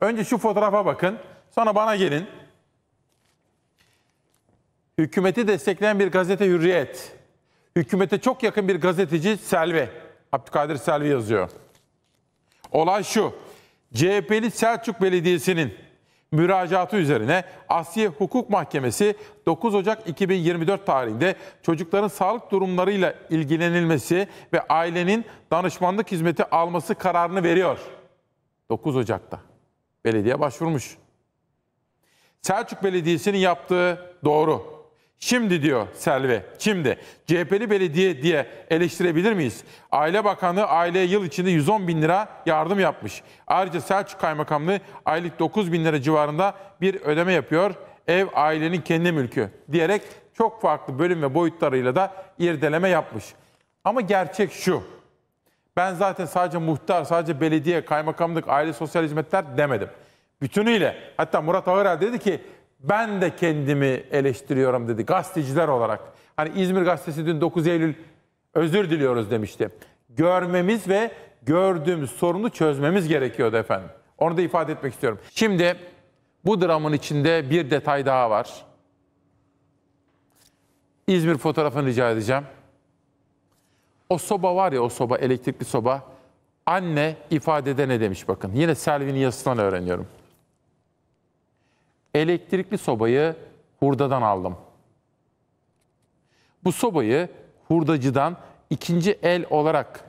Önce şu fotoğrafa bakın. Sonra bana gelin. Hükümeti destekleyen bir gazete Hürriyet. Hükümete çok yakın bir gazeteci Selvi. Abdülkadir Selvi yazıyor. Olay şu. CHP'li Selçuk Belediyesi'nin müracaatı üzerine Asya Hukuk Mahkemesi 9 Ocak 2024 tarihinde çocukların sağlık durumlarıyla ilgilenilmesi ve ailenin danışmanlık hizmeti alması kararını veriyor. 9 Ocak'ta. Belediye başvurmuş. Selçuk Belediyesi'nin yaptığı doğru. Şimdi diyor Selvi, şimdi CHP'li belediye diye eleştirebilir miyiz? Aile Bakanı aileye yıl içinde 110 bin lira yardım yapmış. Ayrıca Selçuk Kaymakamlığı aylık 9 bin lira civarında bir ödeme yapıyor. Ev ailenin kendi mülkü diyerek çok farklı bölüm ve boyutlarıyla da irdeleme yapmış. Ama gerçek şu ben zaten sadece muhtar, sadece belediye, kaymakamlık, aile sosyal hizmetler demedim. Bütünüyle hatta Murat Ağırer dedi ki ben de kendimi eleştiriyorum dedi gazeteciler olarak. Hani İzmir Gazetesi dün 9 Eylül özür diliyoruz demişti. Görmemiz ve gördüğümüz sorunu çözmemiz gerekiyordu efendim. Onu da ifade etmek istiyorum. Şimdi bu dramın içinde bir detay daha var. İzmir fotoğrafını rica edeceğim. O soba var ya o soba elektrikli soba. Anne ifadede ne demiş bakın. Yine Selvi'nin yazısından öğreniyorum. Elektrikli sobayı hurdadan aldım. Bu sobayı hurdacıdan ikinci el olarak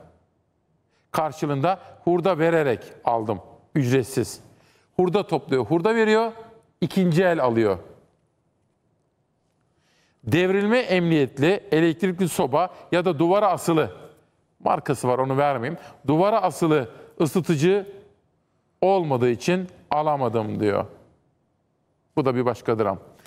karşılığında hurda vererek aldım. Ücretsiz. Hurda topluyor, hurda veriyor, ikinci el alıyor devrilme emniyetli elektrikli soba ya da duvara asılı markası var onu vermeyeyim. Duvara asılı ısıtıcı olmadığı için alamadım diyor. Bu da bir başka dram.